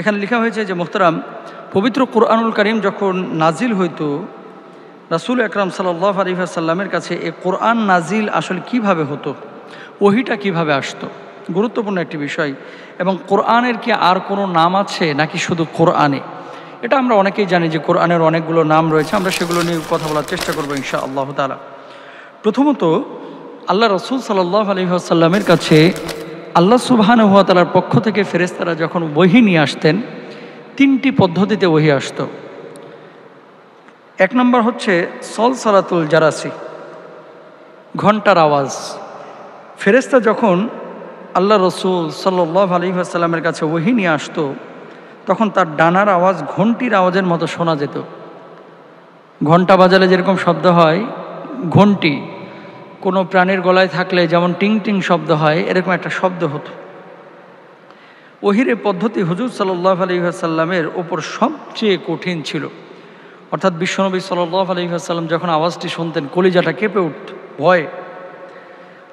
এখানে লেখা হয়েছে যে মোখতারাম পবিত্র কোরআনুল করিম যখন নাজিল হইত রাসুল একরাম সাল্লাহ সাল্লামের কাছে এ কোরআন নাজিল আসলে কিভাবে হতো ওহিটা কিভাবে আসতো গুরুত্বপূর্ণ একটি বিষয় এবং কোরআনের কি আর কোনো নাম আছে নাকি শুধু কোরআনে এটা আমরা অনেকেই জানি যে কোরআনের অনেকগুলো নাম রয়েছে আমরা সেগুলো নিয়ে কথা বলার চেষ্টা করবো ইনশা আল্লাহ তালা প্রথমত আল্লাহ রসুল সাল্লাহ আলহিহাসাল্লামের কাছে আল্লাহ সুবহান হুয়া তালার পক্ষ থেকে ফেরেস্তারা যখন বহি নিয়ে আসতেন তিনটি পদ্ধতিতে বহি আসত এক নম্বর হচ্ছে সল সালাতুল জারাসি ঘন্টার আওয়াজ ফেরেস্তা যখন আল্লাহ রসুল সাল্লাহ আলহিহাসাল্লামের কাছে ওহি নিয়ে আসতো তখন তার ডানার আওয়াজ ঘন্টির আওয়াজের মতো শোনা যেত ঘন্টা বাজালে যেরকম শব্দ হয় ঘন্টি কোনো প্রাণীর গলায় থাকলে যেমন টিং টিং শব্দ হয় এরকম একটা শব্দ হতো ওহির পদ্ধতি হুজুর সাল্লাহ আলহিহাসাল্লামের ওপর সবচেয়ে কঠিন ছিল অর্থাৎ বিশ্বনবী সাল্লাহ আলহিহাসাল্লাম যখন আওয়াজটি শুনতেন কলিজাটা কেঁপে উঠত ভয়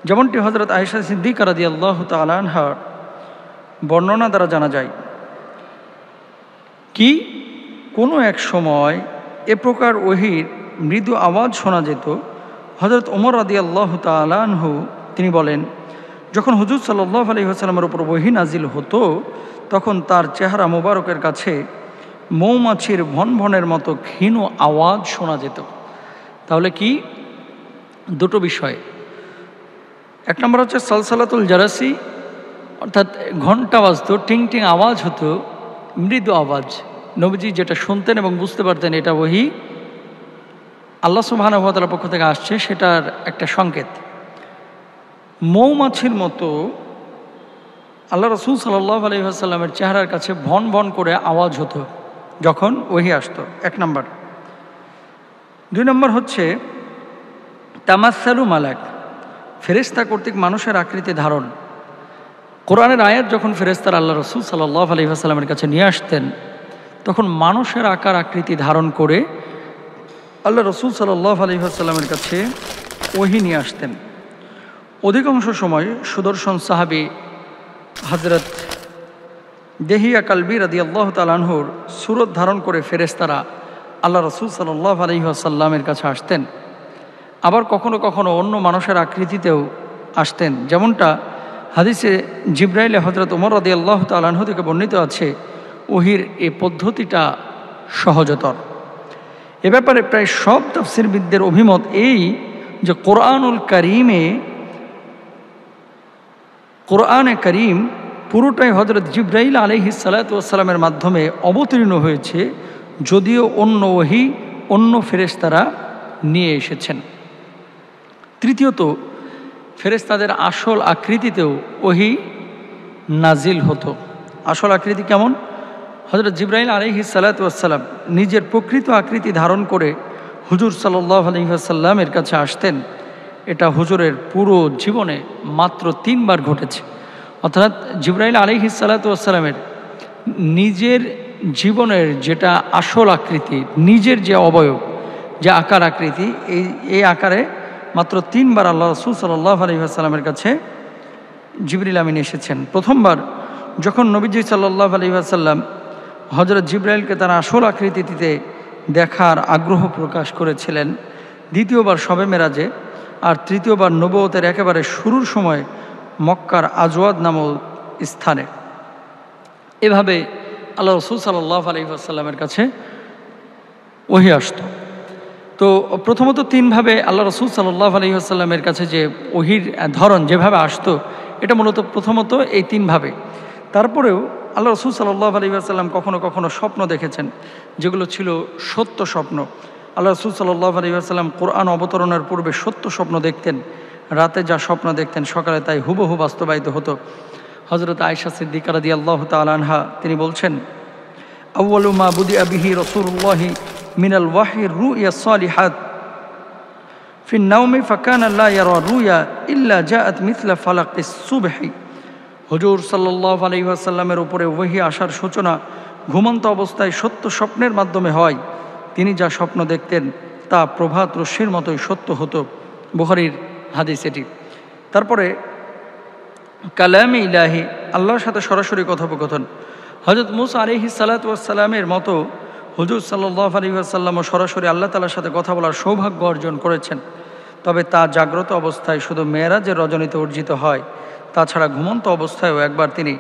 যেমনটি হজরত আয়েশা সিদ্দিক রাদি আল্লাহ তালানহার বর্ণনা দ্বারা জানা যায় কি কোনো এক সময় এ প্রকার ওহির মৃদু আওয়াজ শোনা যেত হজরত ওমর রাদি আল্লাহ তালানহু তিনি বলেন যখন হুজুর সাল্লাহ আলী হাসালামের উপর বহি নাজিল হতো তখন তার চেহারা মোবারকের কাছে মৌমাছির ভনভনের মতো ক্ষীণ আওয়াজ শোনা যেত তাহলে কি দুটো বিষয় এক নম্বর হচ্ছে সালসালাতুল জারাসি অর্থাৎ ঘন্টা বাজতো টিং টিং আওয়াজ হতো মৃদু আওয়াজ নবীজি যেটা শুনতেন এবং বুঝতে পারতেন এটা ওহি আল্লাহ সুবাহানুভাতার পক্ষ থেকে আসছে সেটার একটা সংকেত মৌমাছির মতো আল্লাহ রসুল সাল্লাহ আলহিহাসাল্লামের চেহারার কাছে ভন ভন করে আওয়াজ হতো যখন ওহি আসতো এক নম্বর দুই নম্বর হচ্ছে তামাসালু মালাক ফেরেস্তা কর্তৃক মানুষের আকৃতি ধারণ কোরআনের আয়াত যখন ফেরেস্তার আল্লাহ রসুল সাল্লাহ আলহিহাসাল্লামের কাছে নিয়ে আসতেন তখন মানুষের আকার আকৃতি ধারণ করে আল্লাহ রসুল সাল্লাহ আলহিহাসাল্লামের কাছে ওহি নিয়ে আসতেন অধিকাংশ সময় সুদর্শন সাহাবি হজরত দেহিয়া কালবি রাদি আল্লাহ তালানহুর সুরত ধারণ করে ফেরেস্তারা আল্লাহ রসুল সাল্লাহ আলহিহাসাল্লামের কাছে আসতেন আবার কখনো কখনো অন্য মানুষের আকৃতিতেও আসতেন যেমনটা হাদিসে জিব্রাইলে হজরত উমর রদি আল্লাহ তালাহ থেকে বর্ণিত আছে ওহির এই পদ্ধতিটা সহজতর এ ব্যাপারে প্রায় সব তাফসিরবিদদের অভিমত এই যে কোরআনুল করিমে কোরআনে করিম পুরোটাই হজরত জিব্রাহিল আলহি সালাতামের মাধ্যমে অবতীর্ণ হয়েছে যদিও অন্য ওহি অন্য ফেরেশতারা নিয়ে এসেছেন তৃতীয়ত ফেরেশতাদের আসল আকৃতিতেও ওহি নাজিল হতো আসল আকৃতি কেমন হজরত জিব্রাহিম আলহি সালাতাম নিজের প্রকৃত আকৃতি ধারণ করে হুজুর সাল্লাহ আলহিহাসাল্লামের কাছে আসতেন এটা হুজুরের পুরো জীবনে মাত্র তিনবার ঘটেছে অর্থাৎ জিব্রাহিল আলহি সালাতামের নিজের জীবনের যেটা আসল আকৃতি নিজের যে অবয়ব যে আকার আকৃতি এই এই আকারে মাত্র তিনবার আল্লাহ রসুল সাল্লাহ আলহিহাসাল্লামের কাছে জিবরিল আমিন এসেছেন প্রথমবার যখন নবীজি সাল্লাহ আলহিহাসাল্লাম হজরত জিব্রাইলকে তারা আসল আকৃতিতে দেখার আগ্রহ প্রকাশ করেছিলেন দ্বিতীয়বার সবে মেরাজে আর তৃতীয়বার নবতের একেবারে শুরুর সময় মক্কার আজওয়াদ নামক স্থানে এভাবে আল্লাহ রসুল সাল্লাহ আলহিহাসাল্লামের কাছে ওহি আসত তো প্রথমত তিনভাবে আল্লাহ রসুল সাল্লাহ আলহিহাসাল্লামের কাছে যে ওহির ধরন যেভাবে আসতো এটা মূলত প্রথমত এই তিনভাবে তারপরেও আল্লাহ রসুল সাল্লাহ আলী আসাল্লাম কখনো কখনো স্বপ্ন দেখেছেন যেগুলো ছিল সত্য স্বপ্ন আল্লাহ রসুল সাল্লাহ আলী আসাল্লাম কোরআন অবতরণের পূর্বে সত্য স্বপ্ন দেখতেন রাতে যা স্বপ্ন দেখতেন সকালে তাই হুবহু বাস্তবায়িত হতো হজরত আয়সা সিদ্দিকার দিয়ে আল্লাহ তালহা তিনি বলছেন আউ্বালুমা আবিহি রসুল্লাহি মিনাল ওয়াহি রু ইয়া সালিহাত ফিন ফাকান আল্লাহ ইয়ার রুয়া ইল্লা জাআত মিথলা ফালাক সুবহি হজুর সাল্লাহ আসাল্লামের উপরে ওহি আসার সূচনা ঘুমন্ত অবস্থায় সত্য স্বপ্নের মাধ্যমে হয় তিনি যা স্বপ্ন দেখতেন তা প্রভাত রশ্মির মতোই সত্য হতো বুহারির হাদিস এটি তারপরে কালাম ইলাহি আল্লাহর সাথে সরাসরি কথোপকথন হজরত মুসা আলিহি সালাতামের মতো হজুর সাল্লাহ ও সরাসরি আল্লাহ তালার সাথে কথা বলার সৌভাগ্য অর্জন করেছেন তবে তা জাগ্রত অবস্থায় শুধু মেয়েরা যে রজনীতে অর্জিত হয় তাছাড়া ঘুমন্ত অবস্থায়ও একবার তিনি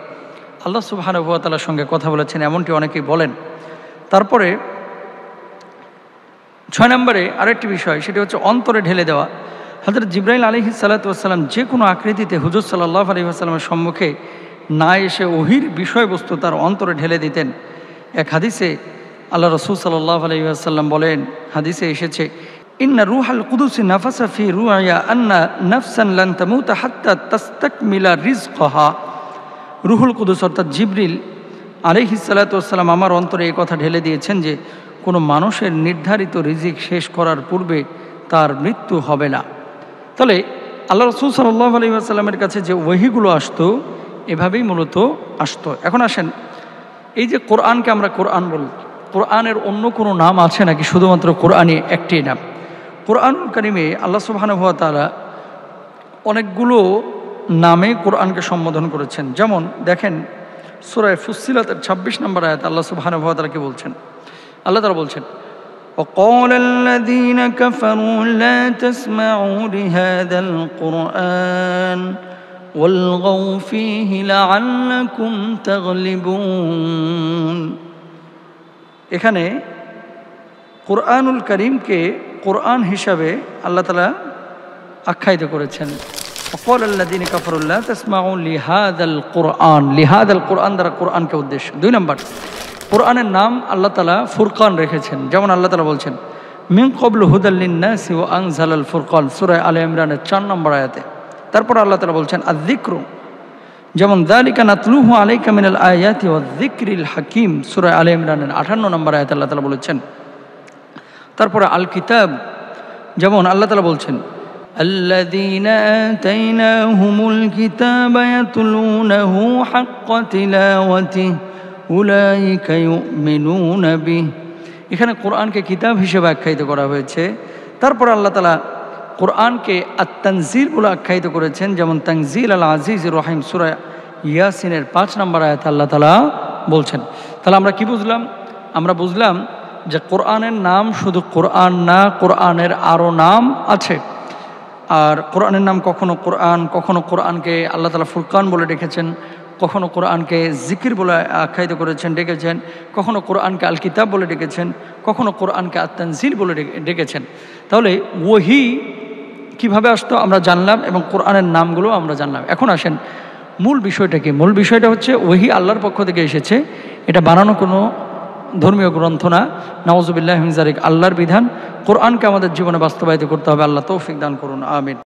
আল্লাহ সুবাহানুভাতালার সঙ্গে কথা বলেছেন এমনটি অনেকেই বলেন তারপরে ছয় নম্বরে আরেকটি বিষয় সেটি হচ্ছে অন্তরে ঢেলে দেওয়া হজরত জিব্রাইল আলহি সাল্লাতাম যে কোনো আকৃতিতে হুজুর সাল্লাহ আলী আসালামের সম্মুখে না এসে অহির বিষয়বস্তু তার অন্তরে ঢেলে দিতেন এক হাদিসে আল্লাহ রসুল সাল্লাহ আলী আসাল্লাম বলেন হাদিসে এসেছে ইন্না রুহাল কুদুসি নাফাসাফি রুয়া আন্না নাফসান লান্তামুতা হাত্তা তাস্তাক মিলা রিজ কহা রুহুল কুদুস অর্থাৎ জিবরিল আলহি সালাতাম আমার অন্তরে এই কথা ঢেলে দিয়েছেন যে কোনো মানুষের নির্ধারিত রিজিক শেষ করার পূর্বে তার মৃত্যু হবে না তাহলে আল্লাহ রসুল সাল্লাহ আলী আসাল্লামের কাছে যে ওহিগুলো আসতো এভাবেই মূলত আসতো এখন আসেন এই যে কোরআনকে আমরা কোরআন বলি কোরআনের অন্য কোনো নাম আছে নাকি শুধুমাত্র কোরআনে একটি নাম কোরআনুল করিমে আল্লাহ সুবাহান হুয়া তারা অনেকগুলো নামে কোরআনকে সম্বোধন করেছেন যেমন দেখেন সুরায় ফুসিলাতের ২৬ নম্বর আয়াত আল্লাহ সুবাহান তারাকে বলছেন আল্লাহ তারা বলছেন وقال الذين كفروا لا تسمعوا لهذا القرآن والغوا فيه لعلكم تغلبون এখানে কোরআনুল করিমকে কোরআন হিসাবে আল্লাহ তালা আখ্যায়িত করেছেন অকল আল্লাহ দিন কাফরুল্লাহ তসমাউল লিহাদ আল কোরআন লিহাদ আল কোরআন দ্বারা কোরআনকে উদ্দেশ্য দুই নম্বর কোরআনের নাম আল্লাহ তালা ফুরকান রেখেছেন যেমন আল্লাহ তালা বলছেন মিং কবল হুদাল্লিন্নাস ও জাল আল ফুরকান সুরায় আল ইমরানের চার নম্বর আয়াতে তারপর আল্লাহ তালা বলছেন দিক্রু যেমন দালিকা নাতলুহু আলাইকা মিনাল আয়াতি ও দিক্রিল হাকিম সুরায় আল ইমরানের আঠান্ন নম্বর আয়াতে আল্লাহ তালা বলেছেন তারপরে আল কিতাব যেমন আল্লাহ তালা বলছেন এখানে কোরআনকে কিতাব হিসেবে আখ্যায়িত করা হয়েছে তারপর আল্লাহ তালা কোরআনকে আত্মজির বলে আখ্যায়িত করেছেন যেমন তানজিল আল আজিজ রহিম সুরা ইয়াসিনের পাঁচ নম্বর আয়াত আল্লাহ তালা বলছেন তাহলে আমরা কি বুঝলাম আমরা বুঝলাম যে কোরআনের নাম শুধু কোরআন না কোরআনের আরও নাম আছে আর কোরআনের নাম কখনো কোরআন কখনো কোরআনকে আল্লাহ তালা ফুরকান বলে ডেকেছেন কখনো কোরআনকে জিকির বলে আখ্যায়িত করেছেন ডেকেছেন কখনো কোরআনকে আল কিতাব বলে ডেকেছেন কখনো কোরআনকে আত্মানজির বলে ডেকেছেন তাহলে ওহি কিভাবে আসতো আমরা জানলাম এবং কোরআনের নামগুলো আমরা জানলাম এখন আসেন মূল বিষয়টা কি মূল বিষয়টা হচ্ছে ওহি আল্লাহর পক্ষ থেকে এসেছে এটা বানানো কোনো ধর্মীয় গ্রন্থ না নওয়াজুবিল্লাহ হিমজারিক আল্লাহর বিধান কোরআনকে আমাদের জীবনে বাস্তবায়িত করতে হবে আল্লাহ তৌফিক দান করুন আমিন